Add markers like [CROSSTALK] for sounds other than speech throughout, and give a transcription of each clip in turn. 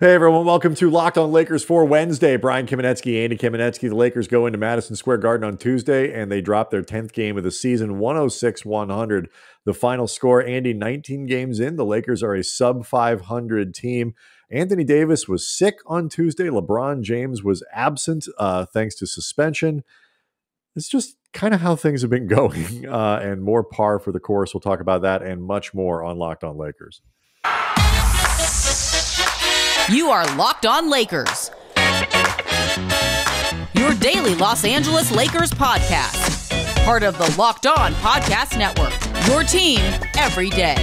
Hey everyone, welcome to Locked On Lakers for Wednesday. Brian Kamenetsky, Andy Kamenetsky. The Lakers go into Madison Square Garden on Tuesday and they drop their 10th game of the season, 106 100. The final score, Andy, 19 games in. The Lakers are a sub 500 team. Anthony Davis was sick on Tuesday. LeBron James was absent uh, thanks to suspension. It's just kind of how things have been [LAUGHS] going uh, and more par for the course. We'll talk about that and much more on Locked On Lakers. You are Locked On Lakers. Your daily Los Angeles Lakers podcast. Part of the Locked On Podcast Network. Your team every day.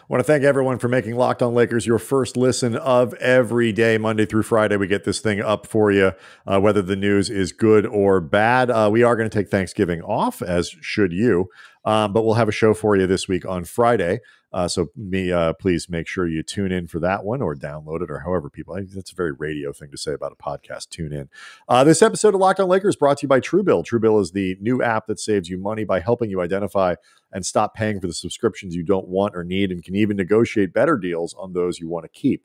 I want to thank everyone for making Locked On Lakers your first listen of every day, Monday through Friday. We get this thing up for you, uh, whether the news is good or bad. Uh, we are going to take Thanksgiving off, as should you. Um, but we'll have a show for you this week on Friday. Uh, so me, uh, please make sure you tune in for that one or download it or however people. I, that's a very radio thing to say about a podcast. Tune in. Uh, this episode of Locked On Lakers brought to you by Truebill. Truebill is the new app that saves you money by helping you identify and stop paying for the subscriptions you don't want or need, and can even negotiate better deals on those you want to keep.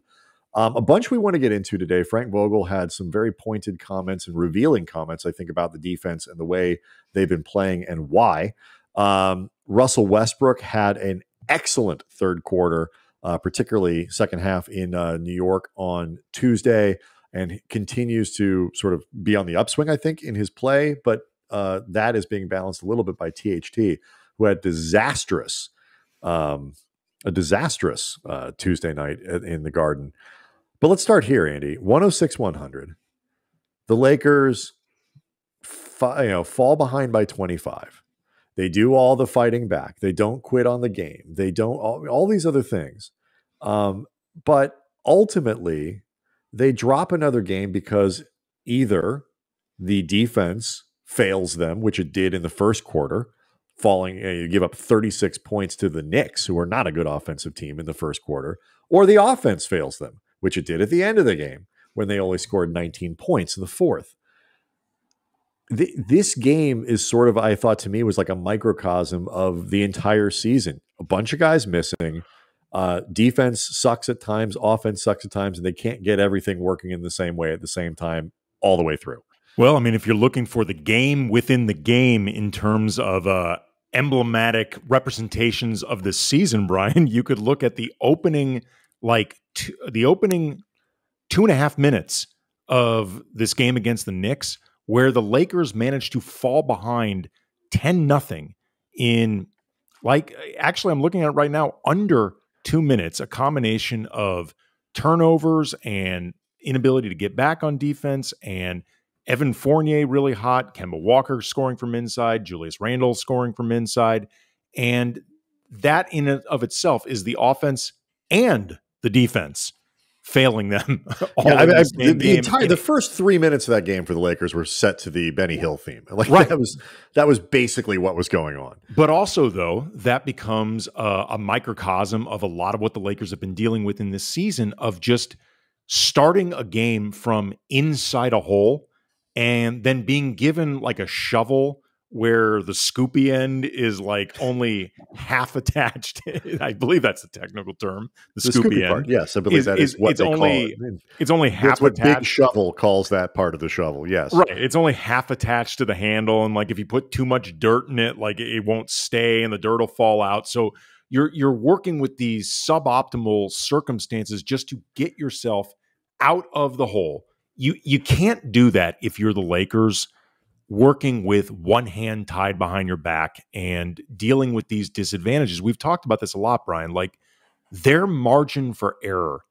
Um, a bunch we want to get into today. Frank Vogel had some very pointed comments and revealing comments, I think, about the defense and the way they've been playing and why. Um, Russell Westbrook had an excellent third quarter, uh, particularly second half in uh, New York on Tuesday, and continues to sort of be on the upswing, I think, in his play. But uh, that is being balanced a little bit by THT, who had disastrous, um, a disastrous uh, Tuesday night in the Garden. But let's start here, Andy. 106 100. The Lakers you know, fall behind by 25 they do all the fighting back. They don't quit on the game. They don't all, all these other things. Um, but ultimately, they drop another game because either the defense fails them, which it did in the first quarter, falling you, know, you give up 36 points to the Knicks, who are not a good offensive team in the first quarter, or the offense fails them, which it did at the end of the game when they only scored 19 points in the fourth this game is sort of, I thought to me, was like a microcosm of the entire season. A bunch of guys missing. Uh, defense sucks at times, offense sucks at times, and they can't get everything working in the same way at the same time all the way through. Well, I mean, if you're looking for the game within the game in terms of uh, emblematic representations of the season, [LAUGHS] Brian, you could look at the opening, like t- the opening two and a half minutes of this game against the Knicks where the Lakers managed to fall behind 10 nothing in like actually I'm looking at it right now under 2 minutes a combination of turnovers and inability to get back on defense and Evan Fournier really hot, Kemba Walker scoring from inside, Julius Randle scoring from inside and that in of itself is the offense and the defense failing them. [LAUGHS] yeah, I mean, I, the, the, entire the first three minutes of that game for the Lakers were set to the Benny Hill theme. [LAUGHS] Like right. that was that was basically what was going on. But also, though, that becomes a, a microcosm of a lot of what the Lakers have been dealing with in this season of just starting a game from inside a hole and then being given like a shovel where the scoopy end is like only half [LAUGHS] attached. I believe that's the technical term. The, the scoopy, scoopy, end, part, yes, I believe is, that is, is what it's they only, call it. It's only half. That's what attached. Big Shovel calls that part of the shovel. Yes, right. It's only half attached to the handle, and like if you put too much dirt in it, like it won't stay, and the dirt will fall out. So you're you're working with these suboptimal circumstances just to get yourself out of the hole. You you can't do that if you're the Lakers working with one hand tied behind your back and dealing with these disadvantages. We've talked about this a lot, Brian. Like their margin for error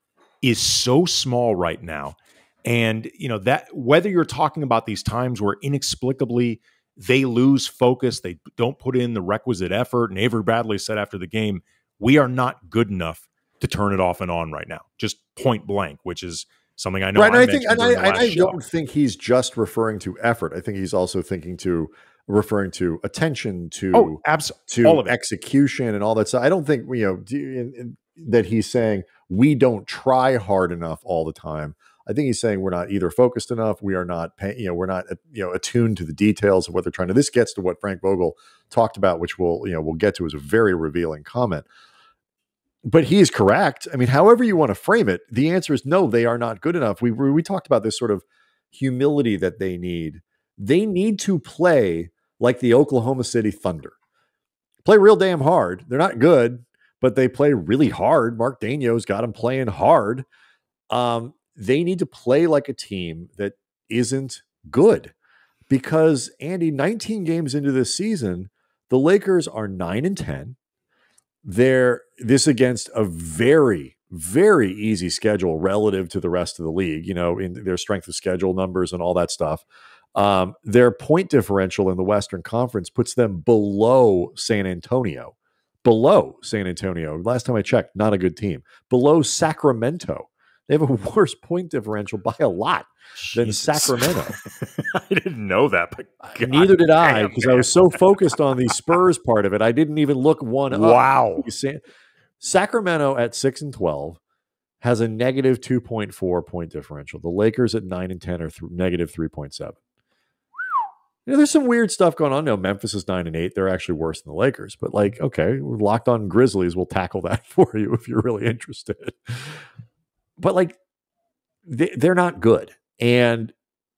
is so small right now. And, you know, that whether you're talking about these times where inexplicably they lose focus, they don't put in the requisite effort. And Avery Bradley said after the game, we are not good enough to turn it off and on right now, just point blank, which is Something I know. Right, I, I think, and I, and I don't think he's just referring to effort. I think he's also thinking to referring to attention to oh, abs- to execution and all that stuff. I don't think you know do, in, in, that he's saying we don't try hard enough all the time. I think he's saying we're not either focused enough. We are not, pay, you know, we're not, you know, attuned to the details of what they're trying to. This gets to what Frank Vogel talked about, which we'll, you know, we'll get to as a very revealing comment but he is correct. I mean, however you want to frame it, the answer is no, they are not good enough. We we talked about this sort of humility that they need. They need to play like the Oklahoma City Thunder. Play real damn hard. They're not good, but they play really hard. Mark Daigneau's got them playing hard. Um, they need to play like a team that isn't good because Andy, 19 games into this season, the Lakers are nine and 10. They're this against a very very easy schedule relative to the rest of the league. You know, in their strength of schedule numbers and all that stuff. Um, their point differential in the Western Conference puts them below San Antonio, below San Antonio. Last time I checked, not a good team. Below Sacramento, they have a [LAUGHS] worse point differential by a lot than Sacramento. [LAUGHS] I didn't know that, but uh, God neither did I because I was so focused on the Spurs part of it. I didn't even look one up. Wow. Sacramento at 6 and 12 has a negative 2.4 point differential. The Lakers at 9 and 10 are th- negative 3.7. You know, there's some weird stuff going on. No, Memphis is nine and eight. They're actually worse than the Lakers. But like, okay, we're locked on Grizzlies. We'll tackle that [LAUGHS] for you if you're really interested but like they, they're not good. And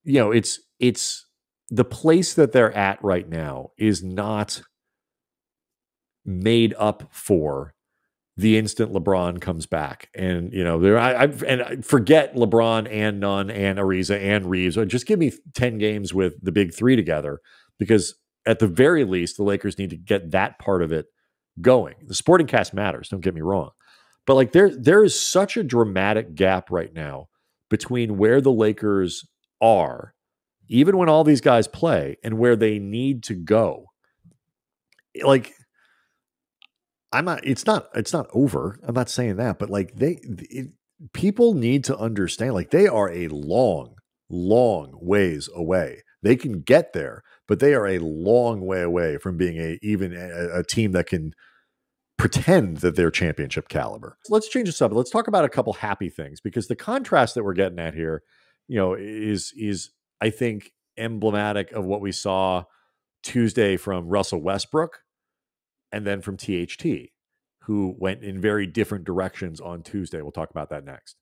you know, it's it's the place that they're at right now is not made up for the instant LeBron comes back, and you know there. I, I and I forget LeBron and Nunn and Ariza and Reeves. Just give me ten games with the big three together, because at the very least, the Lakers need to get that part of it going. The sporting cast matters. Don't get me wrong, but like there there is such a dramatic gap right now between where the Lakers are, even when all these guys play, and where they need to go. Like I'm not it's not it's not over. I'm not saying that, but like they it, people need to understand like they are a long long ways away. They can get there, but they are a long way away from being a even a, a team that can pretend that they're championship caliber. Let's change the subject. Let's talk about a couple happy things because the contrast that we're getting at here, you know, is is I think emblematic of what we saw Tuesday from Russell Westbrook and then from THT, who went in very different directions on Tuesday. We'll talk about that next.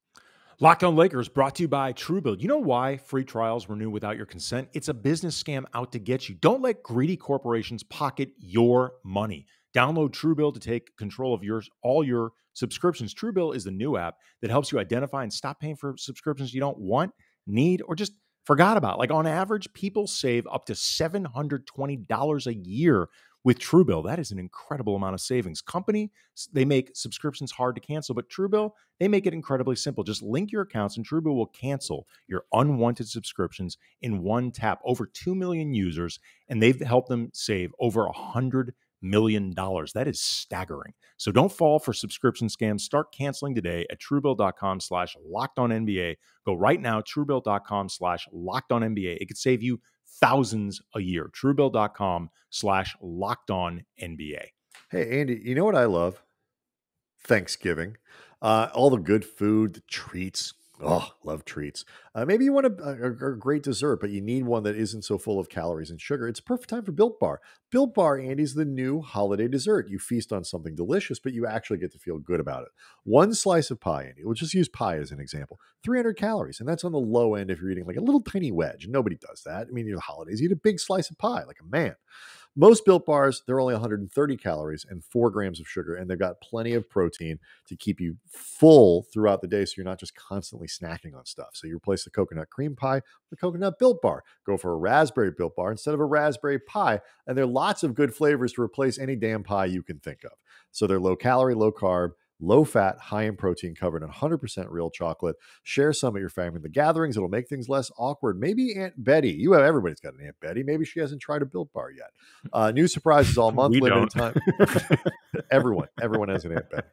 Locked on Lakers brought to you by Truebill. You know why free trials renew without your consent? It's a business scam out to get you. Don't let greedy corporations pocket your money. Download Truebill to take control of yours all your subscriptions. Truebill is the new app that helps you identify and stop paying for subscriptions you don't want, need, or just forgot about. Like on average, people save up to $720 a year with Truebill. That is an incredible amount of savings. Company, they make subscriptions hard to cancel, but Truebill, they make it incredibly simple. Just link your accounts and Truebill will cancel your unwanted subscriptions in one tap. Over 2 million users, and they've helped them save over a 100 million. dollars—that That is staggering. So don't fall for subscription scams. Start canceling today at truebill.com slash locked on NBA. Go right now, truebill.com slash locked on NBA. It could save you thousands a year. Truebill.com slash locked on NBA. Hey, Andy, you know what I love? Thanksgiving. Uh, all the good food, the treats, Oh, love treats. Uh, maybe you want a, a, a, great dessert, but you need one that isn't so full of calories and sugar. It's perfect time for Built Bar. Built Bar, Andy's the new holiday dessert. You feast on something delicious, but you actually get to feel good about it. One slice of pie, Andy, we'll just use pie as an example, 300 calories. And that's on the low end if you're eating like a little tiny wedge. Nobody does that. I mean, you the holidays, you eat a big slice of pie like a man. Most built bars, they're only 130 calories and four grams of sugar, and they've got plenty of protein to keep you full throughout the day so you're not just constantly snacking on stuff. So you replace the coconut cream pie with a coconut built bar. Go for a raspberry built bar instead of a raspberry pie. And there are lots of good flavors to replace any damn pie you can think of. So they're low calorie, low carb low fat, high in protein, covered in 100% real chocolate. Share some at your family the gatherings. It'll make things less awkward. Maybe Aunt Betty, you have everybody's got an Aunt Betty. Maybe she hasn't tried a Built Bar yet. Uh, new surprises all [LAUGHS] month, limited time. [LAUGHS] everyone, everyone has an Aunt Betty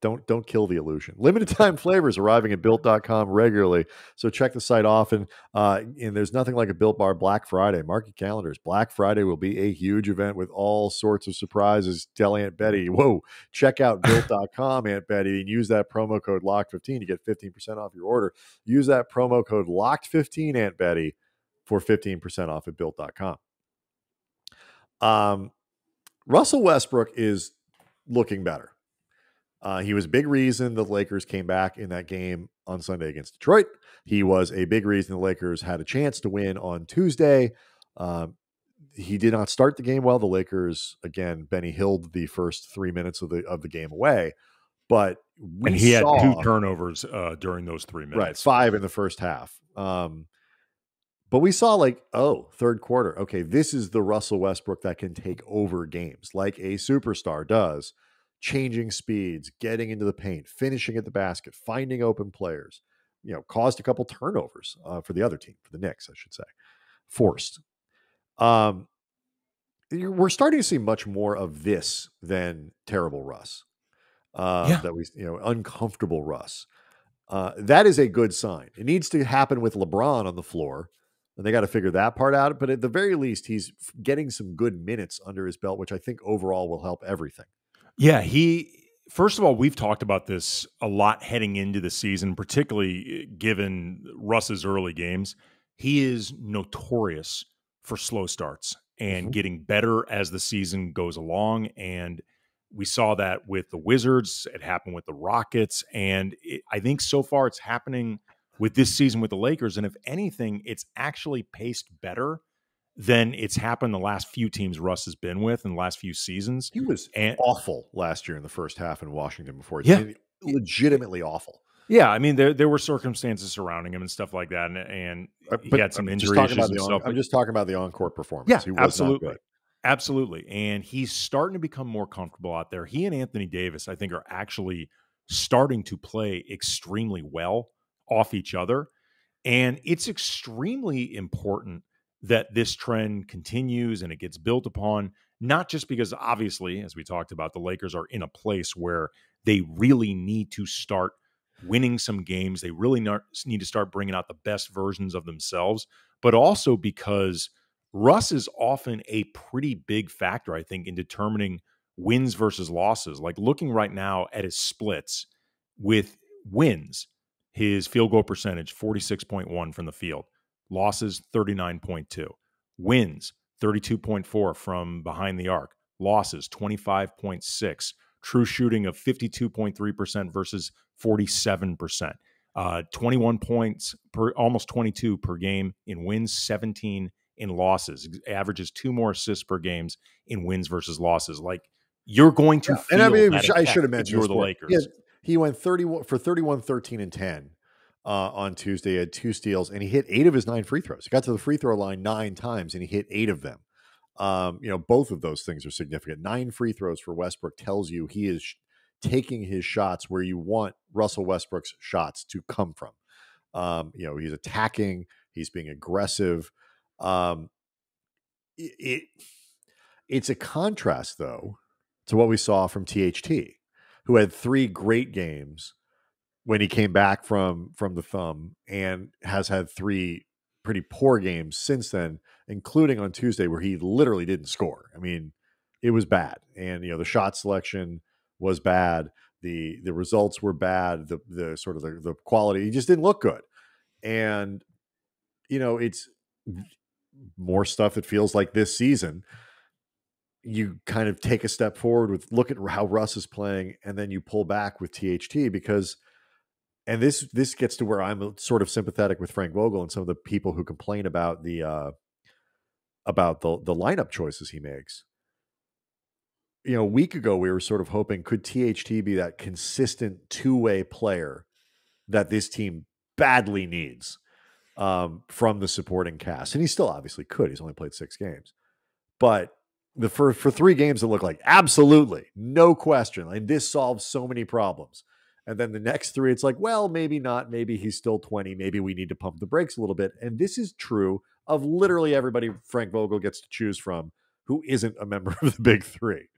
don't don't kill the illusion. Limited time flavors arriving at built.com regularly. So check the site often. Uh, and there's nothing like a built bar Black Friday. Market calendars. Black Friday will be a huge event with all sorts of surprises. Tell Aunt Betty, whoa, check out built.com, Aunt Betty, and use that promo code LOCKED15 to get 15% off your order. Use that promo code LOCKED15, Aunt Betty, for 15% off at built.com. Um, Russell Westbrook is looking better. Uh, he was a big reason the Lakers came back in that game on Sunday against Detroit. He was a big reason the Lakers had a chance to win on Tuesday. Um, he did not start the game well. The Lakers again, Benny Hilled the first three minutes of the of the game away, but and he saw, had two turnovers uh, during those three minutes, right? Five in the first half. Um, but we saw like, oh, third quarter. Okay, this is the Russell Westbrook that can take over games like a superstar does changing speeds, getting into the paint, finishing at the basket, finding open players. You know, caused a couple turnovers uh, for the other team, for the Knicks, I should say, forced. Um, we're starting to see much more of this than terrible Russ. Uh, yeah. That we, you know, uncomfortable Russ. Uh, that is a good sign. It needs to happen with LeBron on the floor, and they got to figure that part out. But at the very least, he's getting some good minutes under his belt, which I think overall will help everything. Yeah, he First of all, we've talked about this a lot heading into the season, particularly uh, given Russ's early games. He is notorious for slow starts and mm-hmm. getting better as the season goes along. And we saw that with the Wizards, it happened with the Rockets. And it, I think so far it's happening with this season with the Lakers. And if anything, it's actually paced better than it's happened the last few teams Russ has been with in the last few seasons. He was and, awful last year in the first half in Washington before. Yeah. Legitimately awful. Yeah, I mean there there were circumstances surrounding him and stuff like that, and, and uh, he but had some I'm just stuff, I'm just talking about the on-court performance. Yeah, absolutely, absolutely. And he's starting to become more comfortable out there. He and Anthony Davis, I think, are actually starting to play extremely well off each other, and it's extremely important that this trend continues and it gets built upon, not just because obviously, as we talked about, the Lakers are in a place where they really need to start winning some games. They really need to start bringing out the best versions of themselves, but also because Russ is often a pretty big factor, I think, in determining wins versus losses. Like looking right now at his splits with wins, his field goal percentage 46.1 from the field losses 39.2, wins 32.4 from behind the arc, losses 25.6, true shooting of 52.3% versus 47%. Uh, 21 points per almost 22 per game in wins 17 in losses averages two more assists per games in wins versus losses like you're going to yeah, and i mean i should have mentioned you're the lakers yeah, he went 31 for 31 13 and 10 uh, on Tuesday. He had two steals and he hit eight of his nine free throws. He got to the free throw line nine times and he hit eight of them. Um, you know, both of those things are significant. Nine free throws for Westbrook tells you he is sh- taking his shots where you want Russell Westbrook's shots to come from. Um, you know, he's attacking, he's being aggressive. Um, it, it it's a contrast though to what we saw from THT, who had three great games when he came back from from the thumb and has had three pretty poor games since then, including on Tuesday where he literally didn't score. I mean, it was bad, and you know the shot selection was bad. the The results were bad. The the sort of the, the quality he just didn't look good, and you know it's more stuff. It feels like this season you kind of take a step forward with look at how Russ is playing, and then you pull back with THT because and this this gets to where I'm sort of sympathetic with Frank Vogel and some of the people who complain about the uh, about the the lineup choices he makes. You know, a week ago we were sort of hoping could THT be that consistent two way player that this team badly needs um, from the supporting cast, and he still obviously could. He's only played six games, but the for for three games it looked like absolutely no question, and this solves so many problems and then the next three, it's like, well, maybe not. Maybe he's still 20. Maybe we need to pump the brakes a little bit. And this is true of literally everybody Frank Vogel gets to choose from who isn't a member of the big three.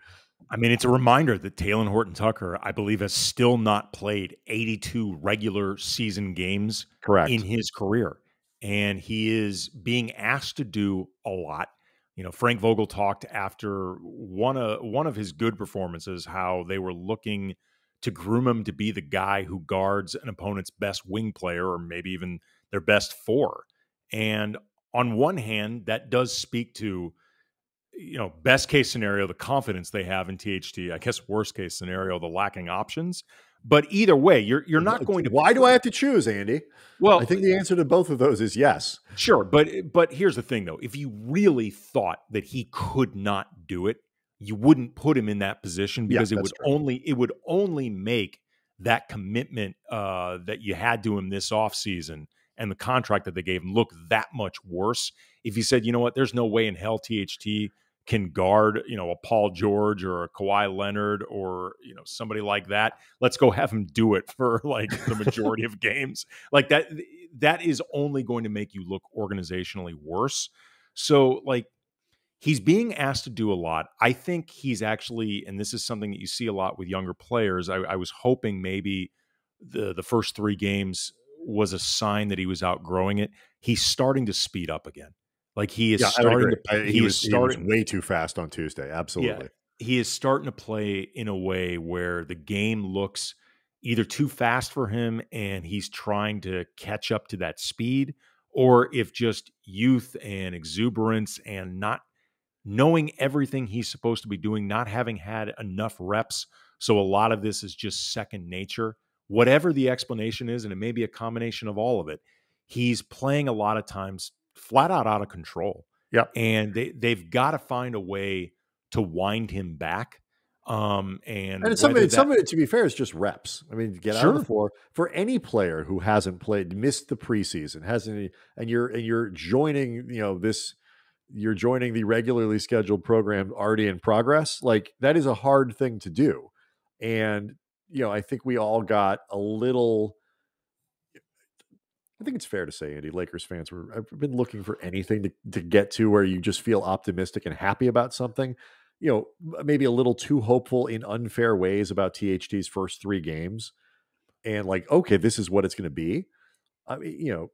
I mean, it's a reminder that Taylor Horton Tucker, I believe, has still not played 82 regular season games Correct. in his career. And he is being asked to do a lot. You know, Frank Vogel talked after one of uh, one of his good performances how they were looking – to groom him to be the guy who guards an opponent's best wing player or maybe even their best four. And on one hand, that does speak to, you know, best case scenario, the confidence they have in THT. I guess worst case scenario, the lacking options. But either way, you're you're not going to. Why do I have to choose, Andy? Well, I think the answer to both of those is yes. Sure, but but here's the thing, though. If you really thought that he could not do it, you wouldn't put him in that position because yeah, it would true. only it would only make that commitment uh, that you had to him this offseason and the contract that they gave him look that much worse if you said you know what there's no way in hell THT can guard you know a Paul George or a Kawhi Leonard or you know somebody like that let's go have him do it for like the majority of games like that that is only going to make you look organizationally worse so like he's being asked to do a lot. I think he's actually, and this is something that you see a lot with younger players. I, I, was hoping maybe the the first three games was a sign that he was outgrowing it. He's starting to speed up again. Like he is yeah, starting to. I, he, he, was, starting way too fast on Tuesday. Absolutely. Yeah, he is starting to play in a way where the game looks either too fast for him and he's trying to catch up to that speed or if just youth and exuberance and not knowing everything he's supposed to be doing, not having had enough reps. So a lot of this is just second nature. Whatever the explanation is, and it may be a combination of all of it, he's playing a lot of times flat out out of control. Yeah. And they, they've got to find a way to wind him back. Um, and, and some, of it, some of it, to be fair, is just reps. I mean, get sure. out of the floor for any player who hasn't played, missed the preseason, hasn't, and you're and you're joining, you know, this you're joining the regularly scheduled program already in progress. Like that is a hard thing to do. And, you know, I think we all got a little. I think it's fair to say, Andy, Lakers fans, were, I've been looking for anything to, to get to where you just feel optimistic and happy about something. You know, maybe a little too hopeful in unfair ways about THT's first three games. And like, okay, this is what it's going to be. I mean, you know,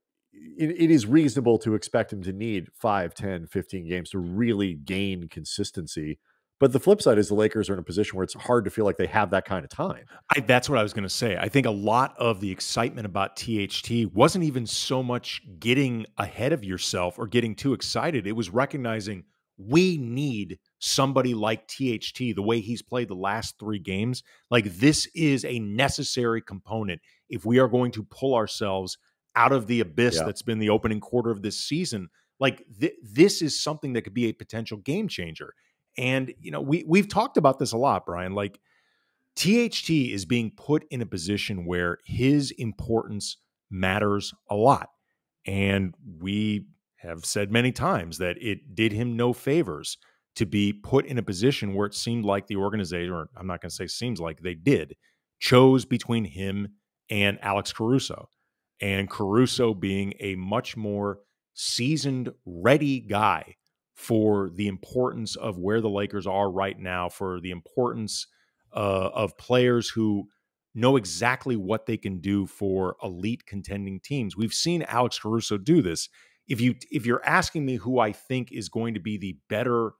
it, it is reasonable to expect him to need 5, 10, 15 games to really gain consistency. But the flip side is the Lakers are in a position where it's hard to feel like they have that kind of time. I, that's what I was going to say. I think a lot of the excitement about THT wasn't even so much getting ahead of yourself or getting too excited. It was recognizing we need somebody like THT the way he's played the last three games. Like, this is a necessary component if we are going to pull ourselves out of the abyss yeah. that's been the opening quarter of this season. Like th- this is something that could be a potential game changer. And you know, we we've talked about this a lot, Brian. Like THT is being put in a position where his importance matters a lot. And we have said many times that it did him no favors to be put in a position where it seemed like the organization, or I'm not going to say seems like they did, chose between him and Alex Caruso and Caruso being a much more seasoned, ready guy for the importance of where the Lakers are right now, for the importance uh, of players who know exactly what they can do for elite contending teams. We've seen Alex Caruso do this. If you if you're asking me who I think is going to be the better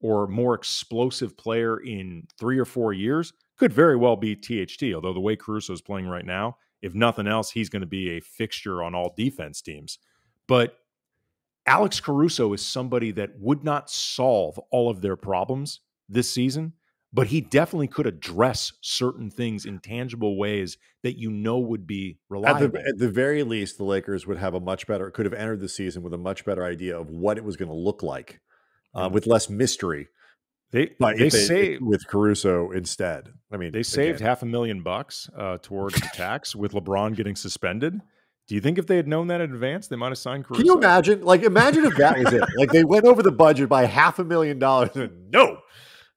or more explosive player in 3 or 4 years, could very well be THT, although the way Caruso is playing right now, if nothing else, he's going to be a fixture on all defense teams. But Alex Caruso is somebody that would not solve all of their problems this season, but he definitely could address certain things in tangible ways that you know would be reliable. At the, at the, very least, the Lakers would have a much better, could have entered the season with a much better idea of what it was going to look like uh, mm-hmm. with less mystery they but they, saved with Caruso instead. I mean, they saved again. half a million bucks uh, towards the tax with LeBron getting suspended. Do you think if they had known that in advance, they might have signed Caruso? Can you imagine? Like, imagine if that was it. [LAUGHS] Like, they went over the budget by half a million dollars. And no,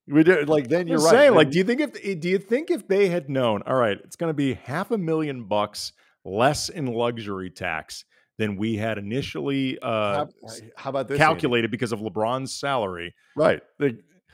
we did. Like, then you're Saying, like, do you think if do you think if they had known? All right, it's going to be half a million bucks less in luxury tax than we had initially uh, how, how, about this, calculated Andy? because of LeBron's salary. Right.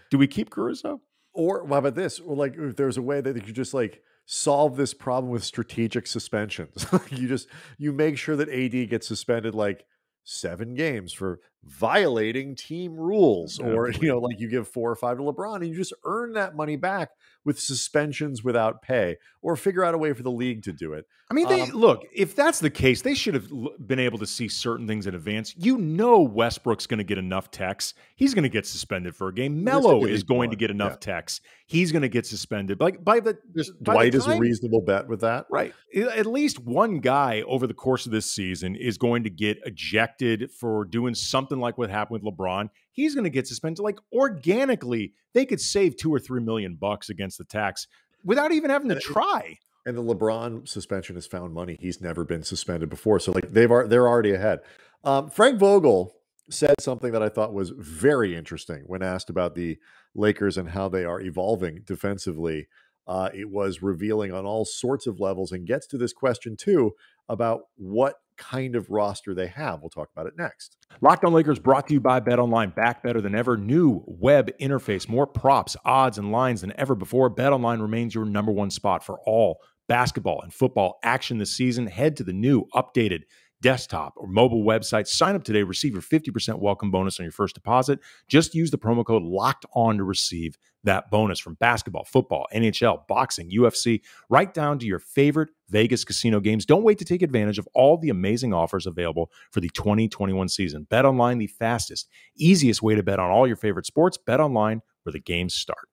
Do we keep Caruso? Or well, how about this? Or like, if there's a way that you could just like solve this problem with strategic suspensions, [LAUGHS] you just you make sure that AD gets suspended like seven games for violating team rules, or [LAUGHS] you know, like you give four or five to LeBron, and you just earn that money back with suspensions without pay, or figure out a way for the league to do it. I mean, they um, look, if that's the case, they should have been able to see certain things in advance. You know, Westbrook's going to get enough texts. He's going to get suspended for a game. Mello is going one. to get enough yeah. texts. He's going to get suspended. Like by the Just by Dwight the time, is a reasonable bet with that. Right. At least one guy over the course of this season is going to get ejected for doing something like what happened with LeBron. He's going to get suspended. Like organically, they could save two or three million bucks against the tax without even having to try. And the LeBron suspension has found money. He's never been suspended before, so like they've are they're already ahead. Um, Frank Vogel said something that I thought was very interesting when asked about the Lakers and how they are evolving defensively. Uh, it was revealing on all sorts of levels and gets to this question too about what kind of roster they have. We'll talk about it next. Locked on Lakers brought to you by Bet Online. Back better than ever. New web interface, more props, odds, and lines than ever before. Bet Online remains your number one spot for all basketball and football action this season. Head to the new updated desktop or mobile website. Sign up today, receive your 50% welcome bonus on your first deposit. Just use the promo code locked on to receive that bonus from basketball, football, NHL, boxing, UFC, right down to your favorite Vegas casino games. Don't wait to take advantage of all the amazing offers available for the 2021 season. Bet online, the fastest, easiest way to bet on all your favorite sports. Bet online where the games start.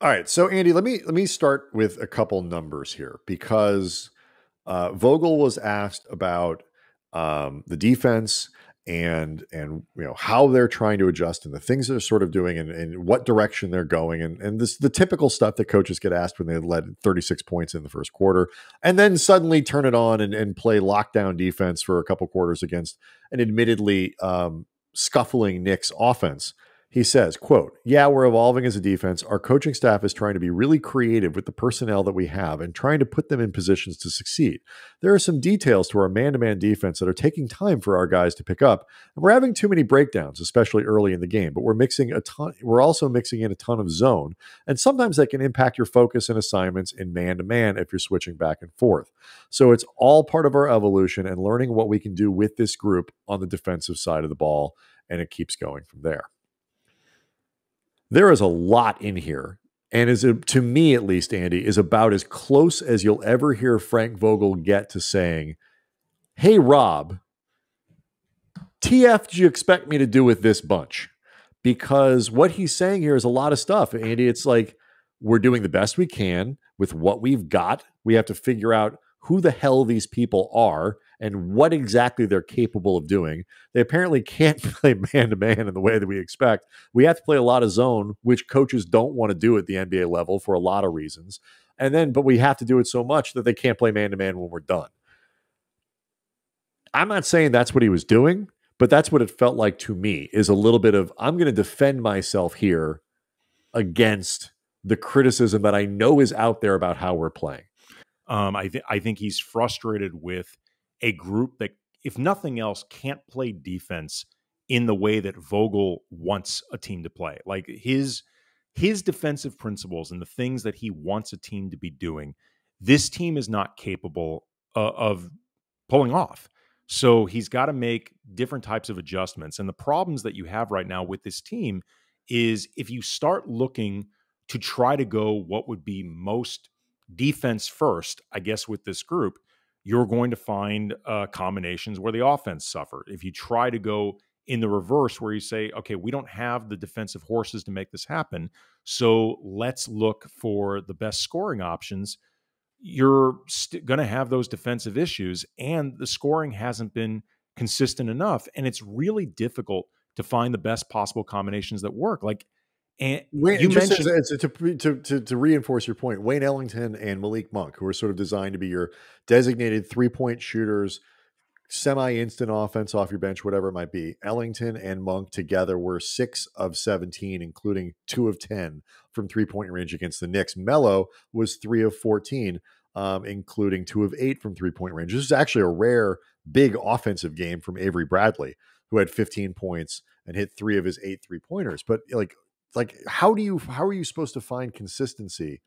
All right, so Andy, let me let me start with a couple numbers here because uh, Vogel was asked about um, the defense and and you know how they're trying to adjust and the things they're sort of doing and, and what direction they're going and and this the typical stuff that coaches get asked when they led 36 points in the first quarter and then suddenly turn it on and, and play lockdown defense for a couple quarters against an admittedly um, scuffling Knicks offense he says, quote, yeah, we're evolving as a defense. Our coaching staff is trying to be really creative with the personnel that we have and trying to put them in positions to succeed. There are some details to our man-to-man defense that are taking time for our guys to pick up. And we're having too many breakdowns, especially early in the game, but we're mixing a ton we're also mixing in a ton of zone. And sometimes that can impact your focus and assignments in man-to-man if you're switching back and forth. So it's all part of our evolution and learning what we can do with this group on the defensive side of the ball. And it keeps going from there. There is a lot in here and is to me at least Andy is about as close as you'll ever hear Frank Vogel get to saying, "Hey Rob, TF do you expect me to do with this bunch?" Because what he's saying here is a lot of stuff, Andy. It's like we're doing the best we can with what we've got. We have to figure out who the hell these people are and what exactly they're capable of doing. They apparently can't [LAUGHS] play man to man in the way that we expect. We have to play a lot of zone, which coaches don't want to do at the NBA level for a lot of reasons. And then, but we have to do it so much that they can't play man to man when we're done. I'm not saying that's what he was doing, but that's what it felt like to me is a little bit of I'm going to defend myself here against the criticism that I know is out there about how we're playing. Um, I, th- I think he's frustrated with a group that, if nothing else, can't play defense in the way that Vogel wants a team to play. Like his his defensive principles and the things that he wants a team to be doing, this team is not capable uh, of pulling off. So he's got to make different types of adjustments. And the problems that you have right now with this team is if you start looking to try to go what would be most defense first, I guess, with this group, you're going to find uh, combinations where the offense suffered. If you try to go in the reverse, where you say, okay, we don't have the defensive horses to make this happen, so let's look for the best scoring options, you're st- going to have those defensive issues, and the scoring hasn't been consistent enough. And it's really difficult to find the best possible combinations that work. Like and Wayne, you just mentioned as, as to, to, to, to, reinforce your point, Wayne Ellington and Malik Monk, who are sort of designed to be your designated three point shooters, semi instant offense off your bench, whatever it might be. Ellington and Monk together were six of 17, including two of 10 from three point range against the Knicks. Mello was three of 14, um, including two of eight from three point range. This is actually a rare big offensive game from Avery Bradley, who had 15 points and hit three of his eight three pointers. But like like how do you how are you supposed to find consistency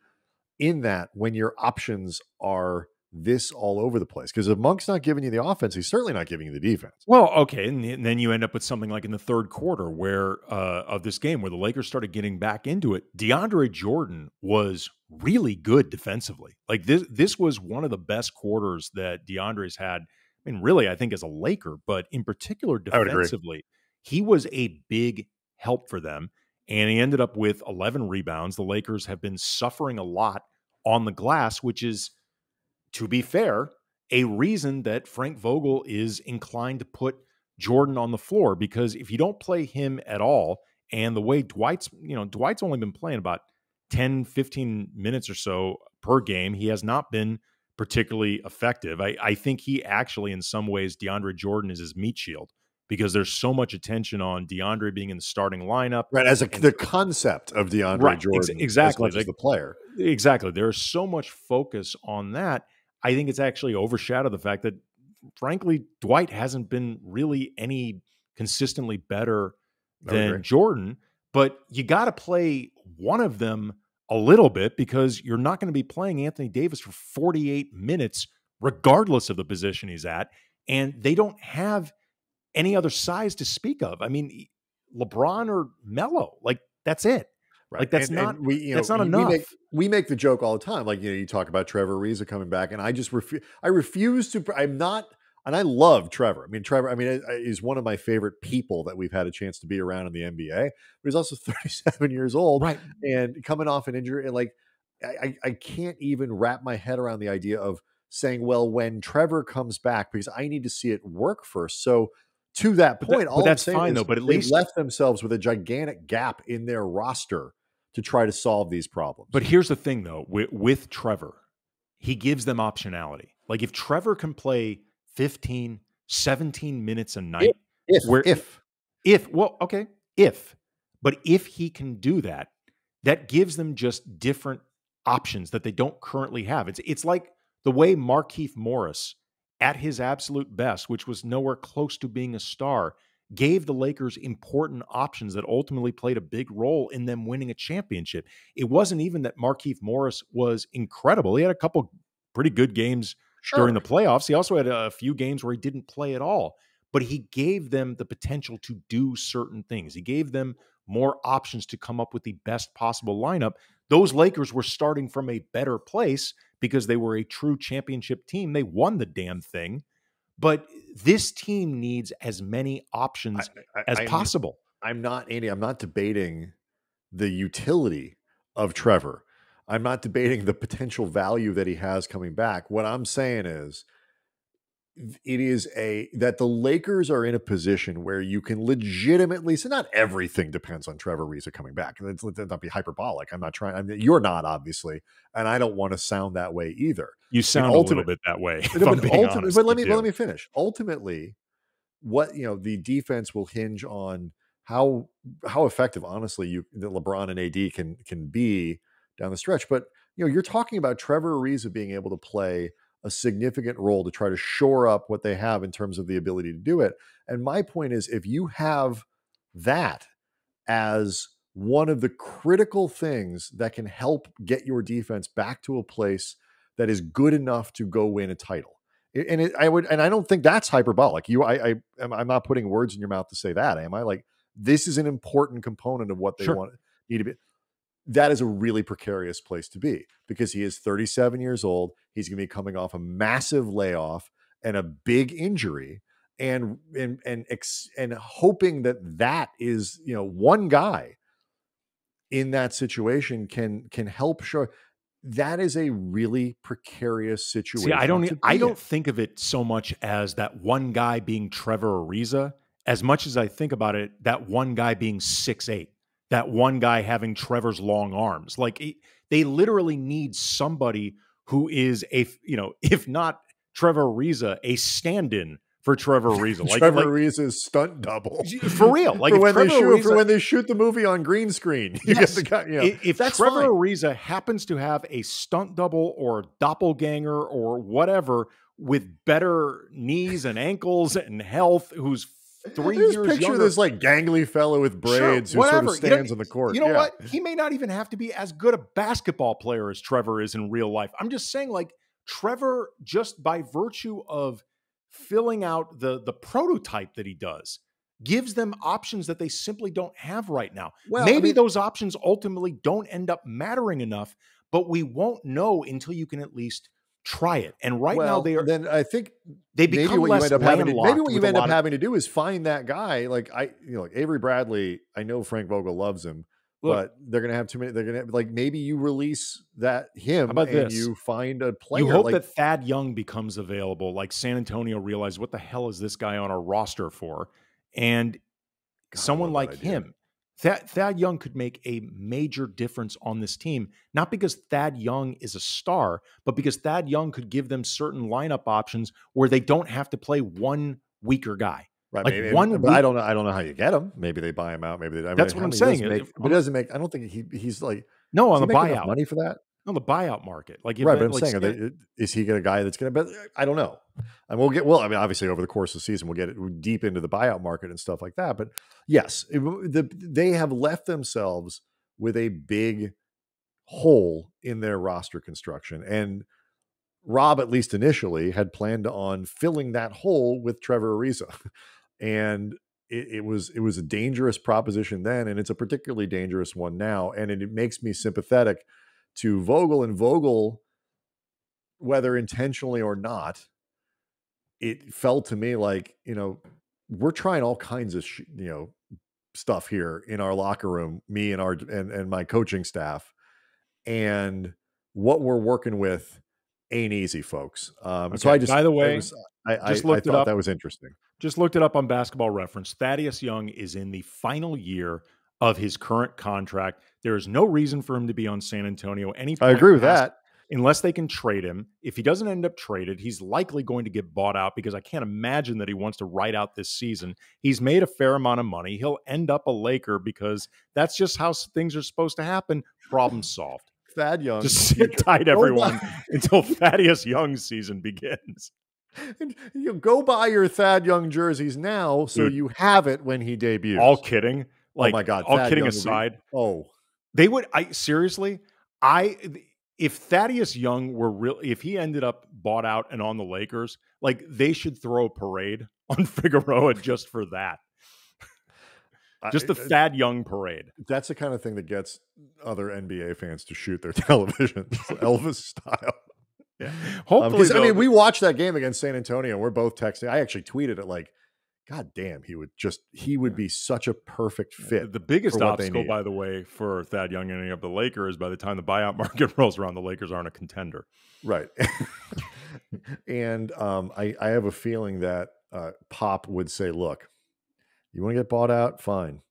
in that when your options are this all over the place because if Monk's not giving you the offense, he's certainly not giving you the defense. Well, okay, and then you end up with something like in the third quarter where uh, of this game where the Lakers started getting back into it. DeAndre Jordan was really good defensively. Like this, this was one of the best quarters that DeAndre's had. I mean, really, I think as a Laker, but in particular defensively, he was a big help for them and he ended up with 11 rebounds. The Lakers have been suffering a lot on the glass, which is, to be fair, a reason that Frank Vogel is inclined to put Jordan on the floor because if you don't play him at all, and the way Dwight's, you know, Dwight's only been playing about 10, 15 minutes or so per game, he has not been particularly effective. I, I think he actually, in some ways, DeAndre Jordan is his meat shield because there's so much attention on DeAndre being in the starting lineup. Right, as a, and, the concept of DeAndre right, Jordan, ex- exactly as, like, as the player. Exactly, there's so much focus on that. I think it's actually overshadowed the fact that, frankly, Dwight hasn't been really any consistently better than Jordan. But you got to play one of them a little bit because you're not going to be playing Anthony Davis for 48 minutes, regardless of the position he's at. And they don't have any other size to speak of. I mean, LeBron or Melo, like that's it. Right. Like that's and, not and we, you know, that's not enough. We make, we make, the joke all the time. Like you know, you talk about Trevor Ariza coming back, and I just refuse. I refuse to. I'm not, and I love Trevor. I mean, Trevor. I mean, is one of my favorite people that we've had a chance to be around in the NBA. But he's also [LAUGHS] 37 years old, right? And coming off an injury, and like I, I can't even wrap my head around the idea of saying, well, when Trevor comes back, because I need to see it work first. So to that point. But, that, but that's fine though. But at least left themselves with a gigantic gap in their roster to try to solve these problems. But here's the thing though, with, with Trevor, he gives them optionality. Like if Trevor can play 15, 17 minutes a night, if, if where if if well, okay, if but if he can do that, that gives them just different options that they don't currently have. It's it's like the way Markeith Morris at his absolute best, which was nowhere close to being a star, gave the Lakers important options that ultimately played a big role in them winning a championship. It wasn't even that Markeith Morris was incredible. He had a couple pretty good games sure. during the playoffs. He also had a few games where he didn't play at all, but he gave them the potential to do certain things. He gave them more options to come up with the best possible lineup those Lakers were starting from a better place because they were a true championship team. They won the damn thing. But this team needs as many options I, I, as I'm, possible. I'm not, Andy, I'm not debating the utility of Trevor. I'm not debating the potential value that he has coming back. What I'm saying is it is a that the Lakers are in a position where you can legitimately so not everything depends on Trevor Reza coming back. Let's, let's not be hyperbolic. I'm not trying. I mean, you're not obviously, and I don't want to sound that way either. You sound a little bit that way. [LAUGHS] But, honest, but let me let me finish. Ultimately, what you know, the defense will hinge on how how effective, honestly, you that LeBron and AD can can be down the stretch. But you know, you're talking about Trevor Ariza being able to play a significant role to try to shore up what they have in terms of the ability to do it. And my point is if you have that as one of the critical things that can help get your defense back to a place that is good enough to go win a title. And it, I would, and I don't think that's hyperbolic. You, I, I, I'm not putting words in your mouth to say that, am I? Like, this is an important component of what they sure. want need to be that is a really precarious place to be because he is 37 years old. He's going to be coming off a massive layoff and a big injury and and and ex- and hoping that that is, you know, one guy in that situation can can help show that is a really precarious situation. See, I don't I don't think of it so much as that one guy being Trevor Ariza as much as I think about it that one guy being six eight that one guy having Trevor's long arms. Like it, they literally need somebody who is a you know if not Trevor Reza, a stand-in for Trevor [LAUGHS] Reza. Like, Trevor like, Reza's stunt double for real. Like for when Trevor they shoot Reza, for when they shoot the movie on green screen, [LAUGHS] you yes, get the guy. if, if that's Trevor fine. Reza happens to have a stunt double or doppelganger or whatever with better knees and ankles and health, who's three years picture younger. this like gangly fellow with braids sure, who sort of stands on the court. You know yeah. what? He may not even have to be as good a basketball player as Trevor is in real life. I'm just saying, like Trevor, just by virtue of filling out the the prototype that he does, gives them options that they simply don't have right now. Well, maybe I mean, those options ultimately don't end up mattering enough, but we won't know until you can at least try it. And right well, now they are. Then I think they become maybe what less you end up having to, Maybe what you end up having to do is find that guy. Like I, you know, like Avery Bradley. I know Frank Vogel loves him, Look, but they're gonna have too many. They're gonna have, like maybe you release that him about and this? you find a player. You hope like, that Thad Young becomes available. Like San Antonio realized, what the hell is this guy on our roster for? And God, someone like him Thad, Thad Young could make a major difference on this team, not because Thad Young is a star, but because Thad Young could give them certain lineup options where they don't have to play one weaker guy. Right, like maybe, one. But week, I don't know. I don't know how you get him. Maybe they buy him out. Maybe they. I mean, that's what I'm saying. Does make, it, it doesn't make. I don't think he. He's like. No, on the buyout money for that on the buyout market. Like, right, but I'm like, saying, they, he he a guy that's going to? But I don't know. And we'll get. Well, I mean, obviously, over the course of the season, we'll get it deep into the buyout market and stuff like that. But yes, it, the, they have left themselves with a big hole in their roster construction, and Rob, at least initially, had planned on filling that hole with Trevor Ariza, [LAUGHS] and. It, it was it was a dangerous proposition then, and it's a particularly dangerous one now. And it makes me sympathetic to Vogel and Vogel, whether intentionally or not, it felt to me like, you know, we're trying all kinds of, sh- you know, stuff here in our locker room, me and our, and, and my coaching staff. And what we're working with ain't easy folks. Um, okay. So I just, by the way, was, I, just I, looked I it up. that was interesting. Just looked it up on basketball reference. Thaddeus Young is in the final year of his current contract. There is no reason for him to be on San Antonio. Any I agree with past, that. Unless they can trade him. If he doesn't end up traded, he's likely going to get bought out because I can't imagine that he wants to ride out this season. He's made a fair amount of money. He'll end up a Laker because that's just how things are supposed to happen. Problem [LAUGHS] solved. Thad Young. Just [LAUGHS] sit tight, everyone, [LAUGHS] until Thaddeus Young's season begins. You go buy your Thad Young jerseys now, so Dude, you have it when he debuts. All kidding. Oh like, oh my god! All Thad kidding Young aside, be, oh, they would. I seriously, I if Thaddeus Young were real, if he ended up bought out and on the Lakers, like they should throw a parade [LAUGHS] on Figueroa just for that. Uh, just the I, Thad Young parade. That's the kind of thing that gets other NBA fans to shoot their [LAUGHS] television, Elvis style. Yeah. Um, Hopefully, um, though, I mean, we watched that game against San Antonio. We're both texting. I actually tweeted it like God damn, he would just oh, he would be such a perfect fit. The biggest obstacle, by the way, for Thad Young ending up the Lakers by the time the buyout [LAUGHS] market rolls around, the Lakers aren't a contender. Right. [LAUGHS] and um, I, I have a feeling that uh, Pop would say, look, you want to get bought out? Fine.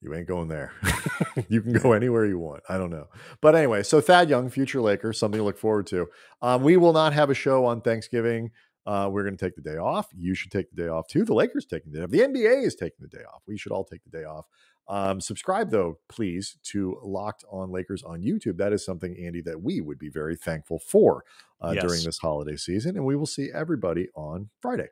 You ain't going there. [LAUGHS] you can go anywhere you want. I don't know. But anyway, so Thad Young, future Laker, something to look forward to. Um, we will not have a show on Thanksgiving. Uh, we're going to take the day off. You should take the day off too. The Lakers taking the day off. The NBA is taking the day off. We should all take the day off. Um, subscribe though, please, to Locked On Lakers on YouTube. That is something, Andy, that we would be very thankful for uh, yes. during this holiday season. And we will see everybody on Friday.